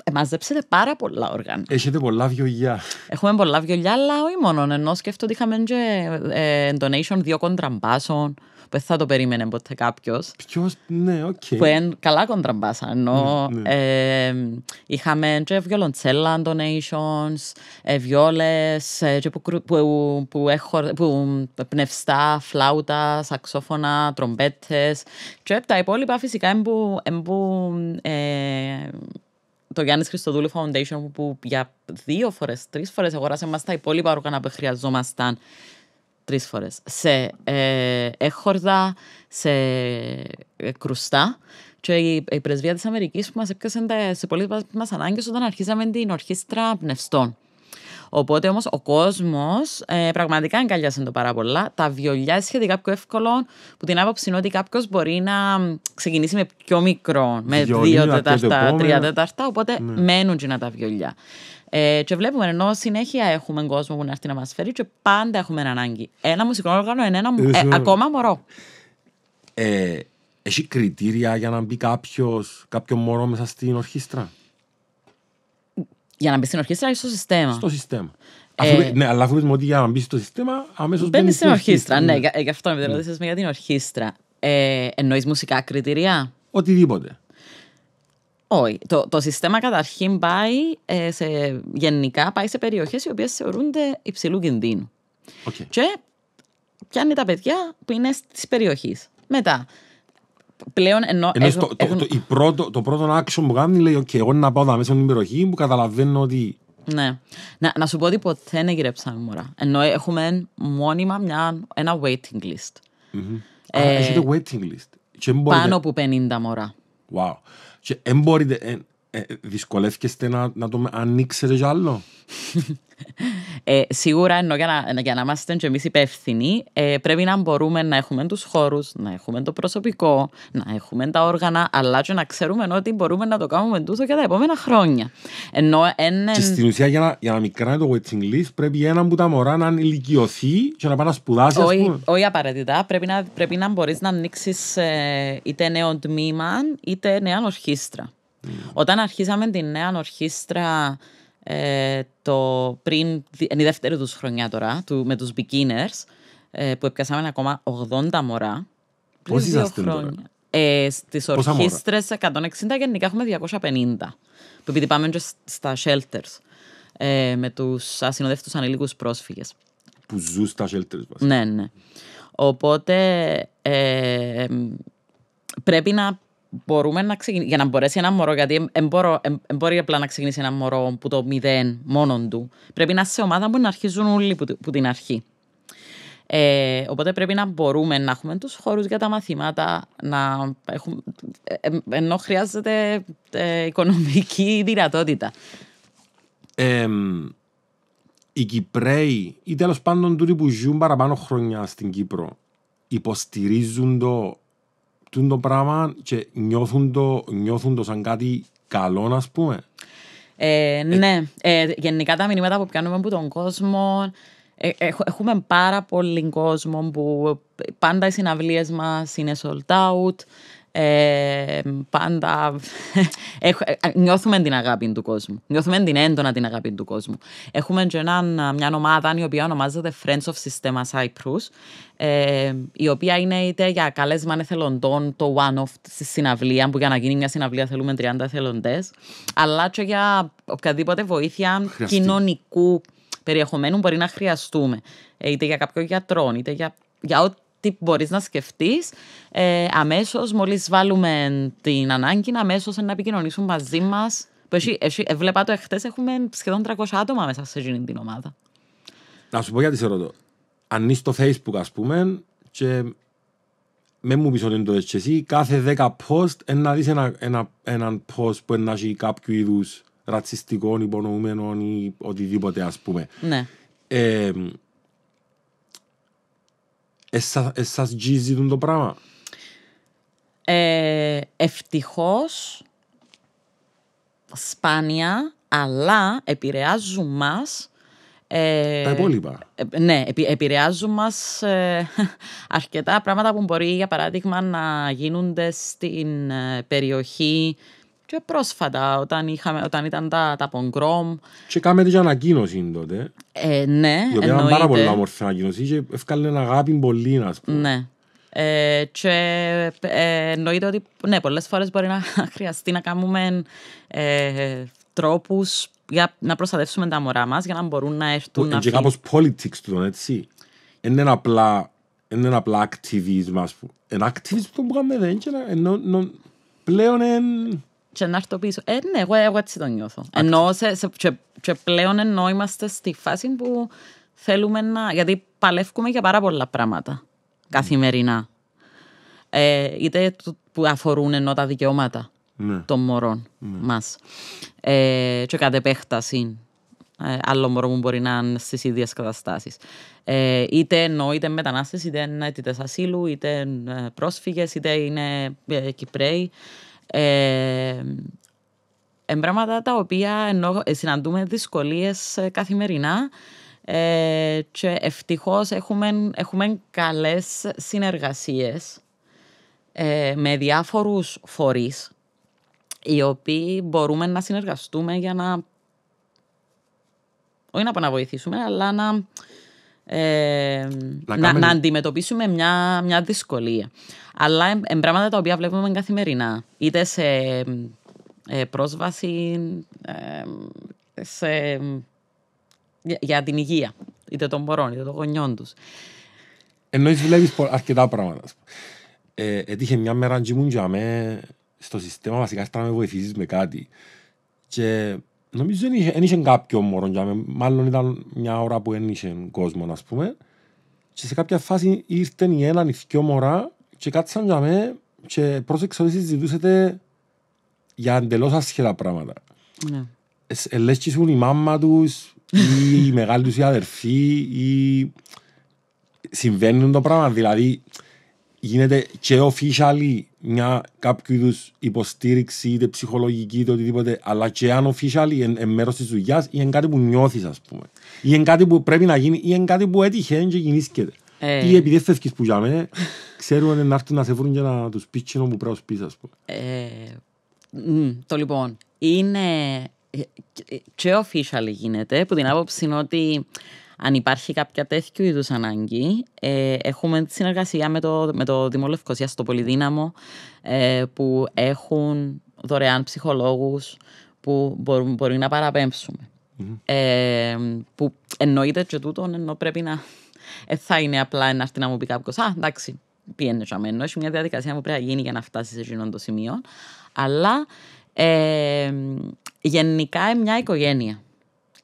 ε, μαζέψετε πάρα πολλά όργανα. Έχετε πολλά βιολιά. Έχουμε πολλά βιολιά, αλλά όχι μόνο. Ενώ σκέφτομαι ότι είχαμε και ε, donation δύο κοντραμπάσων που θα το περίμενε ποτέ κάποιος. Ποιος, ναι, οκ. Okay. Που είναι καλά κοντραμπάσα. Ενώ ναι, ναι. Ε, είχαμε και βιολοντσέλα donations, ε, βιόλες, ε, που, που, που, έχω, που πνευστά, φλάουτα, σαξόφωνα, τρομπέτες. Και τα υπόλοιπα φυσικά είναι Ε, το Γιάννης Χριστοδούλου Foundation που για δύο φορές, τρεις φορές αγοράσαμε μας τα υπόλοιπα όργανα που χρειαζόμασταν τρεις φορές. Σε ε, έχορδα, σε ε, κρουστά. Και η, η πρεσβεία της Αμερικής που μας έπιασε σε πολλές μας ανάγκες όταν αρχίσαμε την ορχήστρα πνευστών. Οπότε όμως ο κόσμος ε, πραγματικά αγκαλιάσε το πάρα πολλά. Τα βιολιά σχετικά πιο εύκολο, που την άποψη είναι ότι κάποιος μπορεί να ξεκινήσει με πιο μικρό, με δύο τετάρτα, τρία τετάρτα. Οπότε ναι. μένουν να τα βιολιά. Ε, και βλέπουμε ενώ συνέχεια έχουμε κόσμο που να έρθει να μας φέρει και πάντα έχουμε ανάγκη. Ένα μουσικό όργανο, ένα, ε, ε ακόμα μωρό. Ε, έχει κριτήρια για να μπει κάποιος μωρό μέσα στην ορχήστρα. Για να μπει στην ορχήστρα ή στο συστήμα. Στο συστήμα. Ε, ναι, αλλά αφού ότι για να μπει στο σύστημα, αμέσως μπαίνει. Μπαίνει στην ορχήστρα. Ναι, ναι. γι' αυτό με ρωτήσατε ναι. για την ορχήστρα. Ε, Εννοείς μουσικά κριτηρία. Οτιδήποτε. Όχι. Το, το σύστημα καταρχήν πάει ε, σε, γενικά πάει σε περιοχές οι οποίες θεωρούνται υψηλού κινδύνου. Okay. Και πιάνει τα παιδιά που είναι τη περιοχή. Μετά, πλέον ενώ. ενώ έχουν, το, έχουν... το, το, πρώτο, το πρώτο action που κάνει λέει: okay, εγώ να πάω μέσα στην περιοχή που καταλαβαίνω ότι. Ναι. Να, να σου πω ότι ποτέ δεν γυρέψαμε μωρά. Ενώ έχουμε μόνιμα μια, ένα waiting list. Mm-hmm. Ε, Α, έχετε waiting list. πάνω από 50 μωρά. Wow. Και δεν ε, ε, ε, δυσκολεύκεστε να, να το ανοίξετε για άλλο. ε, σίγουρα ενώ για να, για να είμαστε και εμείς υπεύθυνοι ε, πρέπει να μπορούμε να έχουμε τους χώρους, να έχουμε το προσωπικό, να έχουμε τα όργανα αλλά και να ξέρουμε ότι μπορούμε να το κάνουμε τούτο για τα επόμενα χρόνια. Ενώ, εν, εν... Και στην ουσία για να, για να το waiting list πρέπει έναν που τα μωρά να ηλικιωθεί και να πάει να σπουδάσει Όχι απαραίτητα, πρέπει να, πρέπει να μπορείς να ανοίξεις ε, είτε νέο τμήμα είτε νέα ορχήστρα. Mm. Όταν αρχίσαμε τη νέα ορχήστρα ε, το πριν, είναι η δεύτερη τους χρονιά τώρα, με τους beginners, ε, που έπιασαμε ακόμα 80 μωρά. Πώς ήταν τώρα. Ε, στις ορχήστρες 160 γενικά έχουμε 250. Που επειδή πάμε στα shelters ε, με τους ασυνοδεύτου ανηλίκου πρόσφυγες. Που ζουν στα shelters βασικά. Ναι, ναι. Οπότε πρέπει να μπορούμε να Για να μπορέσει ένα μωρό, γιατί δεν μπορεί απλά να ξεκινήσει ένα μωρό που το μηδέν μόνο του. Πρέπει να είσαι σε ομάδα που να αρχίζουν όλοι που την αρχή. Ε, οπότε πρέπει να μπορούμε να έχουμε τους χώρους για τα μαθήματα, να ε, ε, ενώ χρειάζεται οικονομική δυνατότητα. οι Κυπραίοι ή τέλος πάντων τούτοι που ζουν παραπάνω χρόνια στην Κύπρο υποστηρίζουν το τούν το πράγμα και νιώθουν το, νιώθουν το σαν κάτι καλό, ας πούμε. Ε, ναι, ε, γενικά τα μηνύματα που πιάνουμε από τον κόσμο. Ε, ε, έχουμε πάρα πολύ κόσμο που πάντα οι συναυλίες μας είναι sold out. Ε, πάντα νιώθουμε την αγάπη του κόσμου. Νιώθουμε την έντονα την αγάπη του κόσμου. Έχουμε και μια ομάδα η οποία ονομάζεται Friends of Systema Cyprus, ε, η οποία είναι είτε για καλέσμα εθελοντών, το one-off στη συναυλία, που για να γίνει μια συναυλία θέλουμε 30 εθελοντές, αλλά και για οποιαδήποτε βοήθεια κοινωνικού περιεχομένου μπορεί να χρειαστούμε. Ε, είτε για κάποιο γιατρό, είτε για, για τι μπορείς να σκεφτείς ε, αμέσως μόλις βάλουμε την ανάγκη αμέσως να επικοινωνήσουν μαζί μας που εσύ, εσύ, έβλεπα το εχθές έχουμε σχεδόν 300 άτομα μέσα σε εκείνη την ομάδα Να σου πω γιατί σε ρωτώ αν είσαι στο facebook ας πούμε και με μου πεις ότι είναι το έτσι εσύ κάθε 10 post να δεις ένα, ένα, έναν post που να έχει κάποιο είδους ρατσιστικών, υπονοούμενων ή οτιδήποτε ας πούμε. Ναι. Ε, Εσάς γίζει το πράγμα. Ε, ευτυχώς, σπάνια, αλλά επηρεάζουν μας ε, τα υπόλοιπα. Ε, ναι, επηρεάζουν μας ε, αρκετά πράγματα που μπορεί για παράδειγμα να γίνονται στην ε, περιοχή και πρόσφατα, όταν, είχαμε, όταν ήταν τα, τα Πονγκρόμ. Και κάμετε και ανακοίνωση τότε. Ε, ναι, η οποία ήταν πάρα πολύ όμορφη ανακοίνωση και έφκανε ένα αγάπη πολύ, να πούμε. Ναι. Ε, και ε, εννοείται ότι ναι, πολλές φορές μπορεί να χρειαστεί να κάνουμε ε, τρόπους για να προστατεύσουμε τα μωρά μας για να μπορούν να έρθουν να Και κάπως politics του, έτσι. Είναι απλά, είναι απλά activism, ας πούμε. Ένα activism που μπορούμε δεν είναι, πλέον είναι και να ε, ναι, εγώ, εγώ έτσι το νιώθω. Ενώ σε, σε, και, πλέον ενώ είμαστε στη φάση που θέλουμε να... Γιατί παλεύουμε για πάρα πολλά πράγματα καθημερινά. Ε, είτε που αφορούν ενώ τα δικαιώματα ναι. των μωρών μα. Ναι. μας. Ε, και κατ' επέκταση ε, άλλο μωρό που μπορεί να είναι στις ίδιες καταστάσεις. Ε, είτε ενώ είτε μετανάστες, είτε είναι αιτητές ασύλου, είτε ε, πρόσφυγες, είτε είναι ε, Κυπρέοι. Ε, πράγματα τα οποία ενώ ε, συναντούμε δυσκολίες ε, καθημερινά ε, και ευτυχώς έχουμε, έχουμε καλές συνεργασίες με διάφορους φορείς οι οποίοι μπορούμε να συνεργαστούμε για να όχι να βοηθήσουμε αλλά να ε, να, αντιμετωπίσουμε μια, μια δυσκολία. Αλλά εν, πράγματα τα οποία βλέπουμε καθημερινά, είτε σε ε, πρόσβαση ε, σε, για, την υγεία, είτε των μωρών, είτε των γονιών τους. Εννοείς βλέπεις αρκετά πράγματα. Ε, έτυχε μια μέρα να στο σύστημα βασικά να με βοηθήσεις με κάτι και Νομίζω δεν είχε, είχε κάποιο μωρό για με. Μάλλον ήταν μια ώρα που δεν είχε κόσμο, ας πούμε. Και σε κάποια φάση ήρθε η έναν ή δυο μωρά και κάτσαν για με και προσεξε ότι συζητούσατε για εντελώς άσχετα πράγματα. Ναι. Ε, λες και η μάμα τους ή η μεγάλη τους η αδερφή ή. Συμβαίνουν το πράγμα. Δηλαδή γίνεται και officially μια κάποιο είδους υποστήριξη, είτε ψυχολογική είτε οτιδήποτε, αλλά και αν official ή εν, εν μέρος της δουλειάς ή εν κάτι που νιώθεις, ας πούμε. Ή εν κάτι που πρέπει να γίνει, ή εν κάτι που έτυχε και γεννήσκεται. Ε... Ή επειδή φεύγεις που για ξέρουν να έρθουν να σε βρουν και να τους πεις τσινό που πρέπει να πεις, ας πούμε. Ε, μ, το λοιπόν. Είναι. Ε, ε, και official γίνεται, που την άποψη είναι ότι αν υπάρχει κάποια τέτοιου είδους ανάγκη, ε, έχουμε τη συνεργασία με το, με το Δήμο Λευκοσία στο Πολυδύναμο, ε, που έχουν δωρεάν ψυχολόγους που μπορούν, μπορεί να παραπεμψουμε Ε, που εννοείται και τούτο, ενώ πρέπει να. Ε, θα είναι απλά ένα να μου πει κάποιος: Α, εντάξει, πιένε για μένα. Έχει μια διαδικασία που πρέπει να γίνει για να φτάσεις σε εκείνον το σημείο. Αλλά ε, γενικά ε, μια οικογένεια.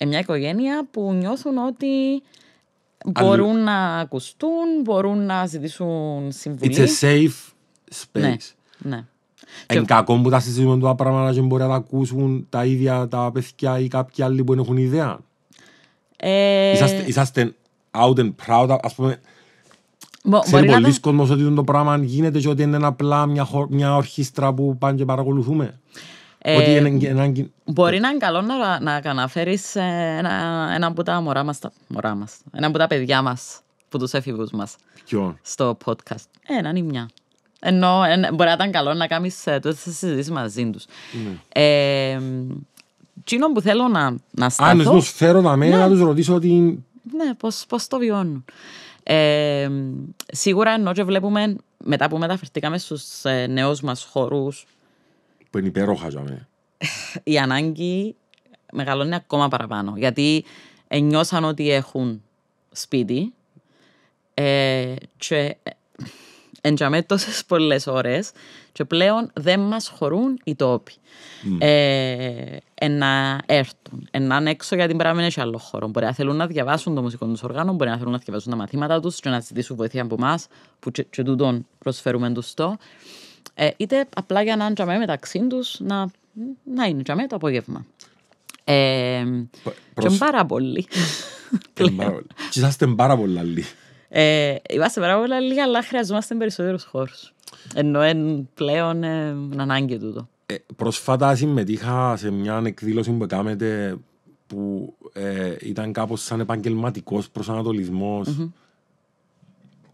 Ε, μια οικογένεια που νιώθουν ότι μπορούν να ακουστούν, μπορούν να ζητήσουν συμβουλή. It's a safe ναι, space. Ναι, ναι. Εν και... κακό που τα συζητούμε τα πράγματα και μπορεί να τα ακούσουν τα ίδια τα παιδιά ή κάποιοι άλλοι που έχουν ιδέα. Ε... Είσαστε, είσαστε out and proud, ας πούμε, Μπο, Ξέρει πολλοί κόσμος ότι το πράγμα γίνεται και ότι είναι απλά μια, μια ορχήστρα που πάνε και παρακολουθούμε. Ε, μπορεί να είναι καλό να, να αναφέρεις ε, ένα, ένα από τα μωρά μας. Μωρά μας, ένα από τα παιδιά μας, που τους έφηβους μας. Στο podcast. Έναν ή μια. Ενώ μπορεί να ήταν καλό να κάνεις ε, τότε συζητήσεις μαζί τους. Τι ναι. Ε, που θέλω να, να Αν τους φέρω ναι. να μένω, να τους ρωτήσω ότι... Ναι, πώς το βιώνουν. σίγουρα ενώ και βλέπουμε, μετά που μεταφερθήκαμε στους νέους μας μας που είναι υπέροχα για Η ανάγκη μεγαλώνει ακόμα παραπάνω. Γιατί νιώσαν ότι έχουν σπίτι ε, και ε, εντιαμέ τόσες πολλές ώρες και πλέον δεν μας χωρούν οι τόποι. Mm. Ε, ε, να έρθουν, ε, να είναι έξω γιατί μπορεί να μην έχει άλλο χώρο. Μπορεί να θέλουν να διαβάσουν το μουσικό τους οργάνο, μπορεί να θέλουν να διαβάσουν τα μαθήματα τους και να ζητήσουν βοήθεια από εμάς που και, και τούτον προσφέρουμε τους το. Ε, είτε απλά για να είναι τζαμέ μεταξύ τους να, να είναι τζαμέ το απόγευμα. Ε, Προσ... Και πάρα πολύ. Και είσαστε πάρα πολύ άλλοι. Ε, είμαστε πάρα πολύ άλλοι, αλλά χρειαζόμαστε περισσότερους χώρους. Ενώ εν, πλέον ε, είναι ανάγκη τούτο. Ε, προσφάτα συμμετείχα σε μια εκδήλωση που κάνετε που ε, ήταν κάπως σαν επαγγελματικός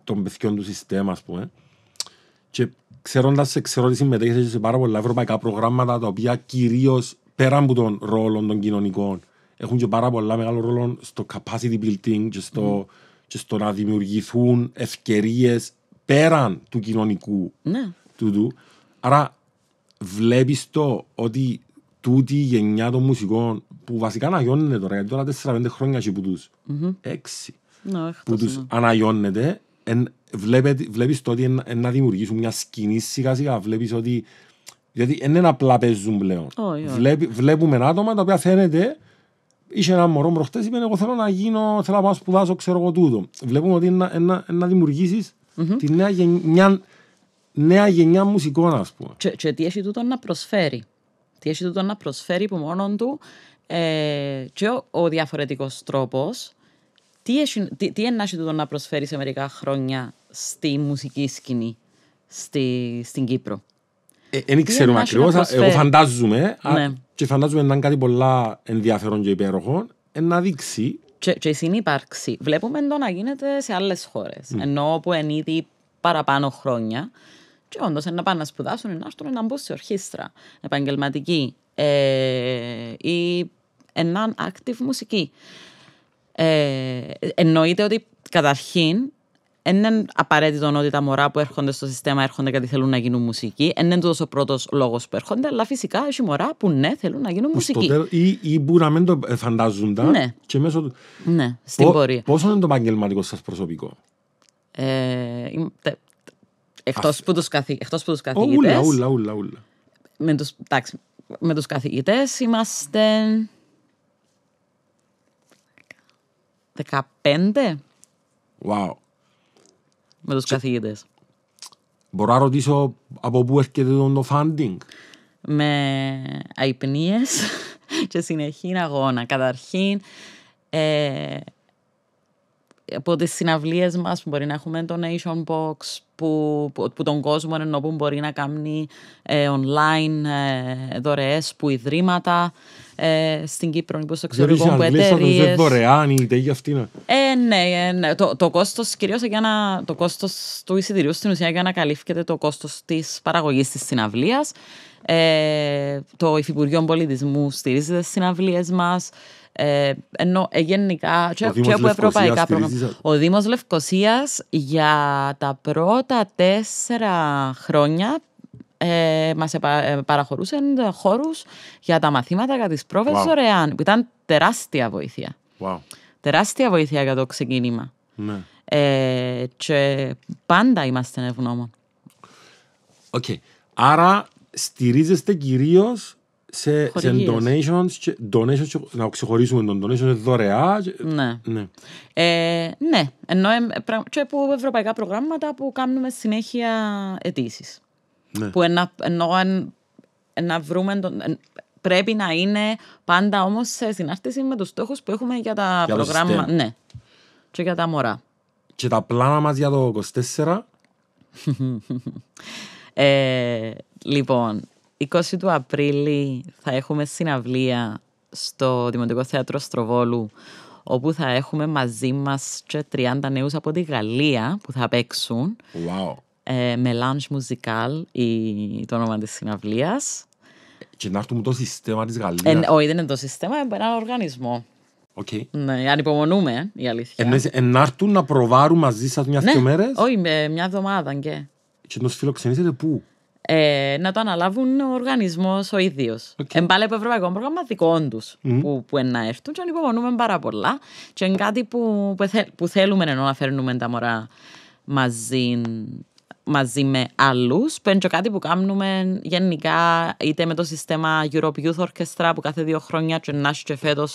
των παιδιών του συστήμα, ας Και ξέροντας ξέρω ότι συμμετέχει σε πάρα πολλά ευρωπαϊκά προγράμματα τα οποία κυρίως πέρα από τον ρόλο των κοινωνικών έχουν και πάρα πολλά μεγάλο ρόλο στο capacity building και στο, mm. και στο να δημιουργηθούν ευκαιρίες πέραν του κοινωνικού ναι. του. Άρα βλέπεις το ότι τούτη η γενιά των μουσικών που βασικά αναγιώνεται τώρα, γιατί τώρα 4-5 χρόνια και που τους. Mm-hmm. 6. No, που τους αναγιώνεται, εν, βλέπεις το ότι να δημιουργήσουν μια σκηνή σιγά σιγά, βλέπεις ότι γιατί δεν είναι απλά παίζουν πλέον. βλέπουμε άτομα τα οποία φαίνεται Είχε ένα μωρό προχτές, είπε: Εγώ θέλω να γίνω, θέλω να πάω σπουδάσω, ξέρω εγώ τούτο. Βλέπουμε ότι είναι να, να, δημιουργήσει τη νέα γενιά, νέα γενιά μουσικών, ας πούμε. Και, και τι έχει τούτο να προσφέρει. Τι έχει τούτο να προσφέρει που μόνον του ε, και ο, ο διαφορετικός τρόπος τι, έχει, τι, τι ενάχει να προσφέρεις σε μερικά χρόνια στη μουσική σκηνή στη, στην Κύπρο. Δεν ε, ξέρουμε ακριβώ. Εγώ φαντάζομαι. Ναι. Α, και φαντάζομαι να είναι κάτι πολλά ενδιαφέρον και υπέροχο. Ε, να δείξει. Και, και η συνύπαρξη. Βλέπουμε το να γίνεται σε άλλες χώρες. Mm. Ναι. Ενώ που εν είδη παραπάνω χρόνια. Και όντως να πάνε να σπουδάσουν, να έρθουν να μπουν σε ορχήστρα επαγγελματική ε, ή έναν active μουσική. Ε, εννοείται ότι καταρχήν δεν είναι απαραίτητο ότι τα μωρά που έρχονται στο σύστημα έρχονται γιατί θέλουν να γίνουν μουσική Δεν είναι τόσο ο πρώτος λόγος που έρχονται, αλλά φυσικά έχει μωρά που ναι, θέλουν να γίνουν μουσική ή, ή να μην το ε, ναι. και μέσω Ναι, στην πορεία. Πόσο είναι το επαγγελματικό σας προσωπικό, ε, Εκτό που τους καθη... Ούλα, ούλα, ούλα. Με τους καθηγητές είμαστε 15. Wow. Με τους καθηγητές. Μπορώ να ρωτήσω από πού έρχεται το funding. Με αϊπνίες και συνεχή αγώνα. Καταρχήν, ε, από τις συναυλίες μας που μπορεί να έχουμε το Nation Box που, που, τον κόσμο ενώ που μπορεί να κάνει ε, online ε, δωρεές που ιδρύματα ε, στην Κύπρο ή στο εξωτερικό που εταιρείες. Δεν δωρεάν είτε για αυτήν. Ναι. Ε, ναι, ε, ναι. Το, το κόστος κυρίως για να, το κόστος του εισιτηρίου στην ουσία για να καλύφθηκε το κόστος της παραγωγής της συναυλίας. το Υφυπουργείο Πολιτισμού στηρίζει τις συναυλίες μας ε, ενώ ε, γενικά και, και από ευρωπαϊκά Ο Δήμος Λευκοσίας για τα πρώτα τέσσερα χρόνια ε, μας ε, παραχωρούσε χώρους για τα μαθήματα, για τις πρόβες wow. που ήταν τεράστια βοήθεια. Wow. Τεράστια βοήθεια για το ξεκίνημα. Ναι. Ε, και πάντα είμαστε ευγνώμων. Οκ. Άρα στηρίζεστε κυρίως σε, σε donations, donations να ξεχωρίσουμε τον donation δωρεά. ναι. Ναι. Ε, ναι. Ενώ ε, και από ευρωπαϊκά προγράμματα που κάνουμε συνέχεια αιτήσεις. Ναι. Που ένα, ενώ εν, να βρούμε τον, πρέπει να είναι πάντα όμως σε συνάρτηση με τους στόχους που έχουμε για τα προγράμματα. Ναι. Και για τα μωρά. Και τα πλάνα μας για το 24. Ε, λοιπόν, 20 του Απρίλη θα έχουμε συναυλία στο Δημοτικό Θέατρο Στροβόλου όπου θα έχουμε μαζί μας και 30 νέους από τη Γαλλία που θα παίξουν wow. ε, με lounge musical η, το όνομα της συναυλίας και να έρθουν το σύστημα της Γαλλίας όχι δεν είναι το σύστημα, είναι ένα οργανισμό Okay. Ναι, ανυπομονούμε η αλήθεια. Ε, να έρθουν να προβάρουν μαζί σας μια-δυο ναι, μέρες. Όχι, μια εβδομάδα και. Και τους φιλοξενήσετε πού ε, να το αναλάβουν ο οργανισμός ο ίδιος. Okay. πάλι από ευρωπαϊκό πρόγραμμα δικών του mm. που, που να έρθουν. Και υπομονούμε πάρα πολλά. Και είναι κάτι που, που, που θέλουμε ενώ να φέρνουμε τα μωρά μαζί, μαζί με άλλους. και κάτι που κάνουμε γενικά είτε με το σύστημα Europe Youth Orchestra που κάθε δύο χρόνια και να και φέτος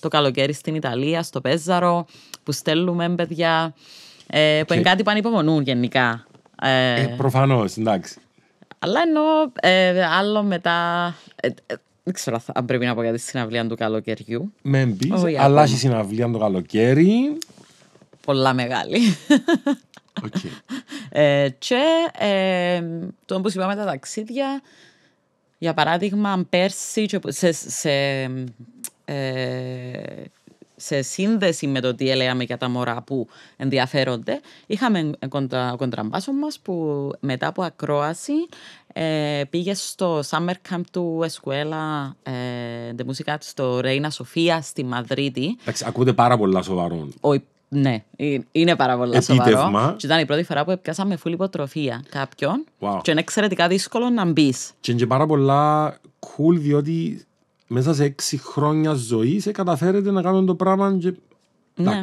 το καλοκαίρι στην Ιταλία, στο Πέζαρο, που στέλνουμε παιδιά. Ε, που είναι κάτι που ανυπομονούν γενικά. Ε, ε Προφανώς, εντάξει. Αλλά ενώ ε, άλλο μετά. Ε, ε, δεν ξέρω αν πρέπει να πω για τη συναυλία του καλοκαιριού. Με μπεις, αλλά έχει συναυλία του καλοκαίρι. Πολλά μεγάλη. Okay. και το που είπαμε τα ταξίδια, για παράδειγμα, πέρσι σε, σε, σε σε σύνδεση με το τι έλεγαμε για τα μωρά που ενδιαφέρονται, είχαμε κοντρα, κοντραμπάσο μας που μετά από ακρόαση ε, πήγε στο summer camp του Escuela ε, de Musica στο Ρέινα Σοφία στη Μαδρίτη. Εντάξει, ακούτε πάρα πολλά σοβαρό. Ο, ναι, ε, είναι πάρα πολύ σοβαρό. Και ήταν η πρώτη φορά που πιάσαμε φούλη υποτροφία κάποιον. Wow. Και είναι εξαιρετικά δύσκολο να μπεις. Και είναι και πάρα πολλά cool διότι μέσα σε έξι χρόνια ζωής σε καταφέρετε να κάνετε το πράγμα και... Ναι.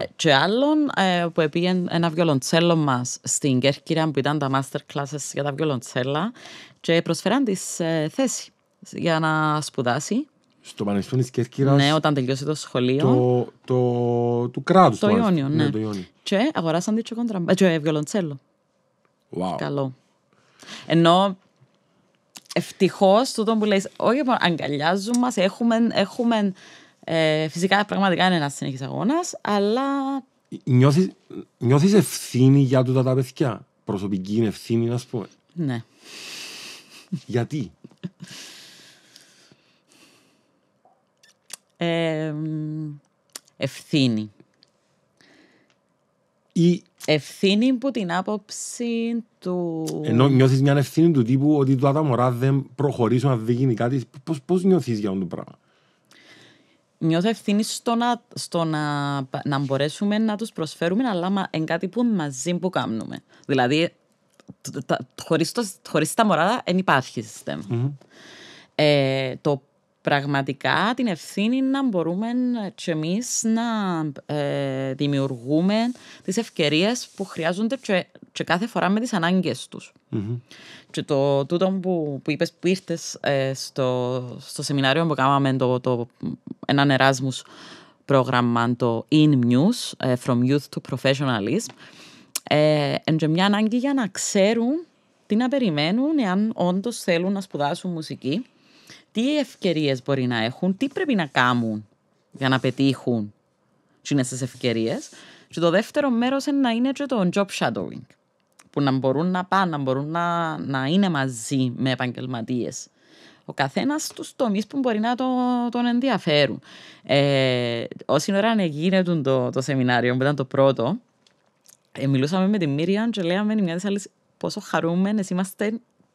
Ε, και άλλον ε, που πήγε ένα βιολοντσέλο μας στην Κέρκυρα που ήταν τα master classes για τα βιολοντσέλα και προσφέραν τη ε, θέση για να σπουδάσει. Στο Πανεπιστήμιο της Κέρκυρας. Ναι, όταν τελειώσει το σχολείο. Το, το, του κράτους. Το, Ιόνιο, ναι, ναι. το Ιόνιο. Και αγοράσαν τη ε, βιολοντσέλο. Wow. Καλό. Ενώ ευτυχώς τούτο που λέει, όχι μόνο αγκαλιάζουμε, έχουμε, έχουμε ε, φυσικά πραγματικά είναι ένας συνεχής αγώνας, αλλά. Νιώθεις ευθύνη για το τα παιδιά. Προσωπική είναι ευθύνη, σου πω Ναι. Γιατί. Ε, ευθύνη. Ή... Ευθύνη που την άποψη του. Ενώ νιώθεις μια ευθύνη του τύπου ότι του άτομα δεν προχωρήσουν, να δεν γίνει κάτι. Πώ νιώθεις για αυτό το πράγμα. Νιώθω ευθύνη στο, να, στο να, να μπορέσουμε να τους προσφέρουμε, αλλά εν κάτι που μαζί που κάνουμε. Δηλαδή, χωρί τα μωράδα δεν υπάρχει σύστημα. Mm-hmm. Ε, το πραγματικά την ευθύνη να μπορούμε και εμείς να ε, δημιουργούμε τις ευκαιρίες που χρειάζονται και, κάθε φορά με τις ανάγκες τους. mm Και το τούτο που, που είπες που ήρθες ε, στο, στο σεμινάριο που κάναμε το, το, έναν Εράσμους πρόγραμμα το In News, ε, From Youth to Professionalism, είναι μια ανάγκη για να ξέρουν τι να περιμένουν εάν όντως θέλουν να σπουδάσουν μουσική τι ευκαιρίες μπορεί να έχουν, τι πρέπει να κάνουν για να πετύχουν τις ευκαιρίες. Και το δεύτερο μέρος είναι να είναι και το job shadowing, που να μπορούν να πάνε, να μπορούν να, να είναι μαζί με επαγγελματίες. Ο καθένας τους τομείς που μπορεί να το, τον ενδιαφέρουν. Ε, όση ώρα γίνεται το, το σεμινάριο, που ήταν το πρώτο, ε, μιλούσαμε με τη Μίριαν και λέγαμε μια της άλλη πόσο χαρούμενες είμαστε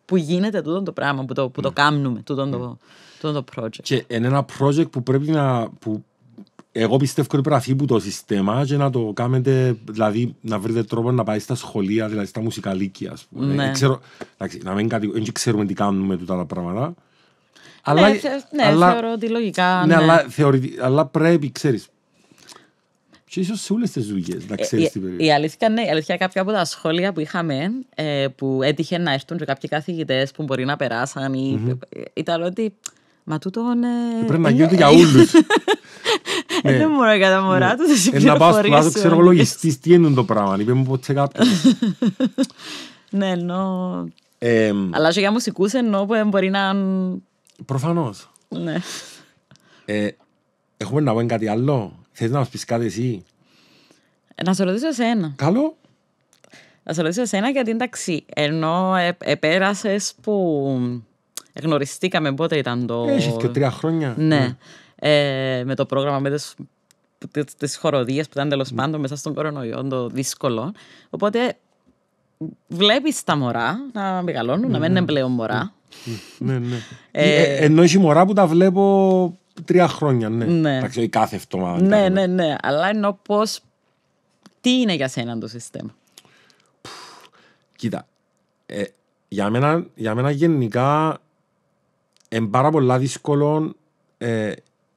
που γίνεται τούτο το πράγμα, που το, που το mm. κάνουμε, τούτο το, mm. το project. Και είναι ένα project που πρέπει να... Που εγώ πιστεύω ότι πρέπει να το σύστημα και να το κάνετε, δηλαδή να βρείτε τρόπο να πάει στα σχολεία, δηλαδή στα μουσικαλίκια, ας πούμε. Ναι. Ξέρω, εντάξει, να μην κάτι, ξέρουμε τι κάνουμε τούτα τα πράγματα. Ναι, αλλά, ναι, αλλά, θεωρώ ότι λογικά. Ναι, ναι. Αλλά, αλλά πρέπει, ξέρεις, και ίσως σε όλες τις δουλειές, να ξέρει ε, την περίπτωση. Η αλήθεια είναι, η αλήθεια, κάποια από τα σχόλια που είχαμε, ε, που έτυχε να έρθουν και κάποιοι καθηγητές που μπορεί να περάσαν, ή, mm-hmm. ήταν ότι. Μα τούτον. Ε, πρέπει να γίνονται για όλους. Ε, δεν είναι μόνο για τα μωρά τους, ναι. δεν ε, Να πάω στο ξέρω λογιστής, τι είναι το πράγμα. Είπε μου ποτέ κάποιος. Ναι, ενώ... Αλλά για μουσικούς εννοώ που μπορεί να. Προφανώς. Ναι. Ε, έχουμε να πούμε κάτι άλλο. Θες να μας πεις κάτι εσύ. Να σε ρωτήσω εσένα. Καλό. Να σε ρωτήσω εσένα γιατί εντάξει, ενώ ε, επέρασες που γνωριστήκαμε πότε ήταν το... Έχεις και τρία χρόνια. Ναι. ναι. Ε, με το πρόγραμμα με τις, τις που ήταν τέλος ναι. πάντων μέσα στον κορονοϊό, το δύσκολο. Οπότε βλέπεις τα μωρά να μεγαλώνουν, να ναι, μένουν πλέον μωρά. Ναι, ναι. Ε, ενώ έχει μωρά που τα βλέπω τρία χρόνια, ναι. ναι. Εντάξει, κάθε εβδομάδα. Ναι, ναι, ναι. Αλλά ενώ πώς. Τι είναι για σένα το σύστημα. κοίτα. Ε, για, μένα, για μένα γενικά είναι πάρα πολλά δύσκολο ε,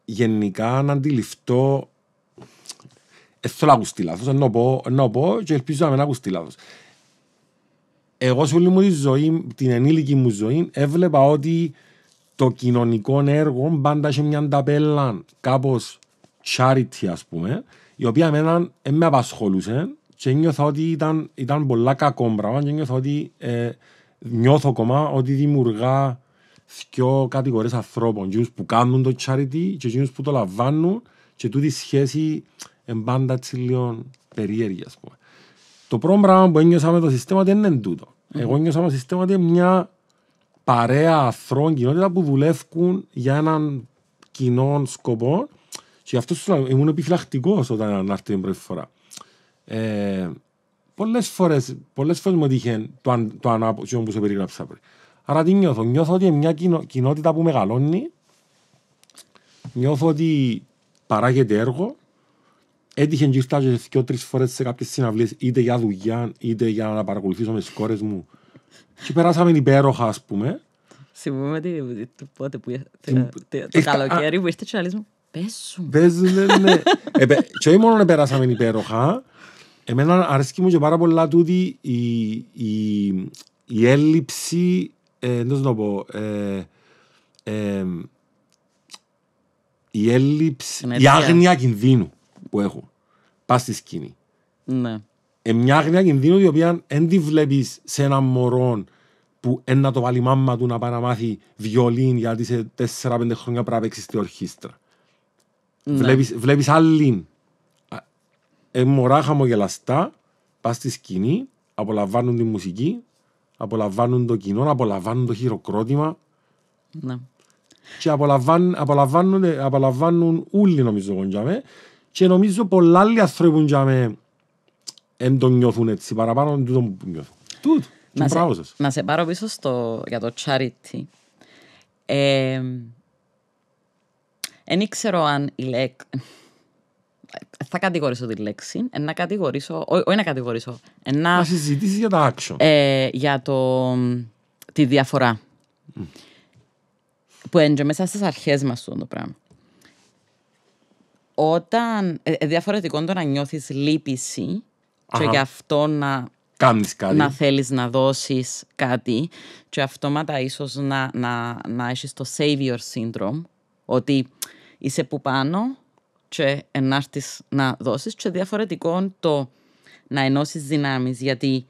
γενικά να αντιληφθώ Εθώ θέλω να ακουστεί λάθος, ενώ πω, ενώ πω και ελπίζω να μην ακουστεί λάθος. Εγώ σε όλη μου τη ζωή, την ενήλικη μου ζωή, έβλεπα ότι το κοινωνικό έργο πάντα έχει μια ταπέλα κάπως charity, ας πούμε, η οποία με απασχολούσε και νιώθω ότι ήταν, ήταν πολλά κακό πράγμα και νιώθω ότι ε, νιώθω ακόμα ότι δημιουργά δυο κατηγορίες ανθρώπων εκείνους που κάνουν το charity και εκείνους που το λαμβάνουν και τούτη σχέση εμπάντα τσιλίων λίγο περίεργη ας πούμε. Το πρώτο πράγμα που ένιωσα με το σύστημα δεν είναι τούτο. Mm-hmm. Εγώ ένιωσα με το σύστημα ότι μια παρέα αθρών κοινότητα που δουλεύουν για έναν κοινό σκοπό. Και αυτό ήμουν επιφυλακτικός όταν άρχισε την πρώτη φορά. Ε, πολλές φορές, πολλές φορές μου έτυχε το, αν, το ανάποδο που σε περιγράψα πριν. Άρα τι νιώθω. Νιώθω ότι μια κοινο, κοινότητα που μεγαλώνει. Νιώθω ότι παράγεται έργο. Έτυχε να ήρθα και δύο-τρεις σε κάποιες συναυλίες, είτε για δουλειά είτε για να παρακολουθήσω με τις κόρες μου και περάσαμε υπέροχα, ας πούμε. Θυμούμε πότε που το καλοκαίρι που ήρθε και να λες μου, πέσουν. ναι, ναι. Ε, και όχι μόνο περάσαμε υπέροχα, εμένα αρέσκει μου και πάρα πολλά τούτη η έλλειψη, δεν να πω, η έλλειψη, ε, ε, η άγνοια κινδύνου που έχω Πας στη σκηνή. Ναι. Ε, μια άγνοια κινδύνου η οποία δεν τη βλέπεις σε έναν μωρό που ένα το βάλει μάμα του να πάει να μάθει βιολίν γιατί σε 4-5 χρόνια πρέπει να παίξεις στη ορχήστρα. Ναι. Βλέπεις, άλλη. Ε, μωρά χαμογελαστά, πας στη σκηνή, απολαμβάνουν τη μουσική, απολαμβάνουν το κοινό, απολαμβάνουν το χειροκρότημα. Ναι. Και απολαμβάνουν, απολαμβάνουν, απολαμβάνουν όλοι νομίζω Και νομίζω πολλά άλλοι άνθρωποι γοντιάμε δεν το νιώθουν έτσι παραπάνω από τούτο που νιώθουν. Τούτο. Να σε, να σε πάρω πίσω στο, για το charity. Ε, δεν αν η λέξη. Θα κατηγορήσω τη λέξη. να κατηγορήσω. Όχι να κατηγορήσω. να, συζητήσεις για τα action. Ε, για το, τη διαφορά. Mm. Που έντια μέσα στις αρχές μας το πράγμα. Όταν. Ε, ε διαφορετικό το να νιώθεις λύπηση και γι' αυτό να Κάνεις κάτι. να θέλεις να δώσεις κάτι και αυτόματα ίσως να, να, να έχεις το savior syndrome ότι είσαι που πάνω και ενάρτης να δώσεις και διαφορετικό το να ενώσεις δυνάμεις γιατί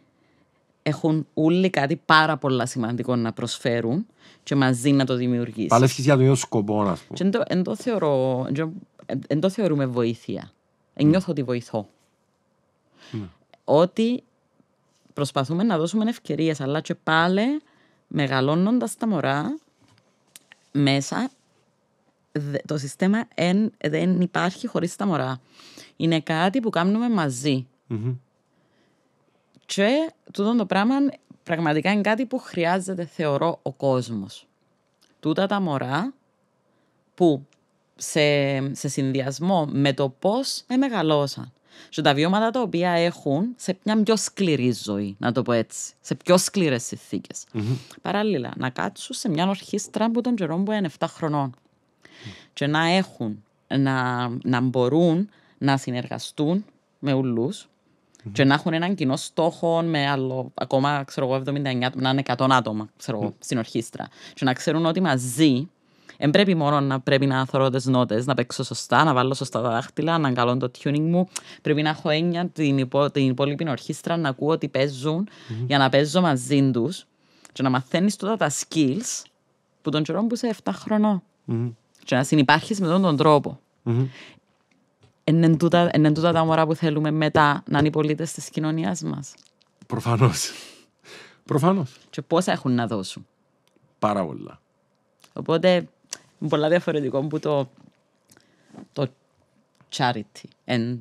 έχουν όλοι κάτι πάρα πολλά σημαντικό να προσφέρουν και μαζί να το δημιουργήσεις. Παλέσχεις για τον ίδιο σκοπό, να Και εν θεωρούμε βοήθεια. Ε, νιώθω ότι βοηθώ. Ναι. Ότι προσπαθούμε να δώσουμε ευκαιρίες, αλλά και πάλι μεγαλώνοντας τα μωρά μέσα, το σύστημα εν, δεν υπάρχει χωρίς τα μωρά. Είναι κάτι που κάνουμε μαζί. Mm-hmm. Και τούτο το πράγμα πραγματικά είναι κάτι που χρειάζεται, θεωρώ, ο κόσμος. Τούτα τα μωρά που σε, σε συνδυασμό με το πώς εμεγαλώσαν και τα βιώματα τα οποία έχουν σε μια πιο σκληρή ζωή, να το πω έτσι, σε πιο σκληρές Παράλληλα, να κάτσουν σε μια ορχήστρα που τον καιρό που είναι 7 χρονών και να έχουν, να, να μπορούν να συνεργαστούν με ουλου και να έχουν έναν κοινό στόχο με άλλο, ακόμα ξέρω εγώ, 79, να είναι 100 άτομα στην ορχήστρα. Και να ξέρουν ότι μαζί Εν πρέπει μόνο να πρέπει να θωρώ τις νότες, να παίξω σωστά, να βάλω σωστά τα δάχτυλα, να κάνω το tuning μου. Πρέπει να έχω έννοια την, την υπόλοιπη ορχήστρα να ακούω ότι για να παίζω μαζί τους και να μαθαίνεις τότε τα skills που τον καιρό που είσαι 7 χρονων Και να συνεπάρχεις με τον, τον τρόπο. Mm-hmm. τούτα, τα μωρά που θέλουμε μετά να είναι οι πολίτες της κοινωνίας μας. Προφανώς. Προφανώς. Και πόσα έχουν να δώσουν. Πάρα πολλά. Οπότε πολλά διαφορετικό που το, το charity. And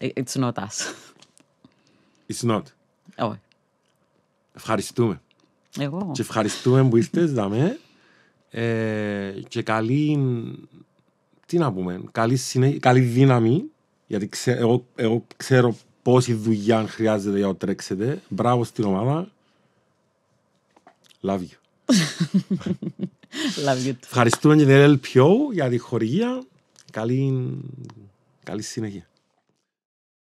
it's not us. It's not. Όχι. Ευχαριστούμε. Εγώ. Και ευχαριστούμε που ήρθες, δαμε. Ε, και καλή, τι να πούμε, καλή, συνέ... καλή δύναμη, γιατί ξέ, εγώ, εγώ ξέρω πόση δουλειά χρειάζεται για να τρέξετε. Μπράβο στην ομάδα. Love you. Ευχαριστούμε την LPO για τη χορηγία. Καλή, καλή συνέχεια.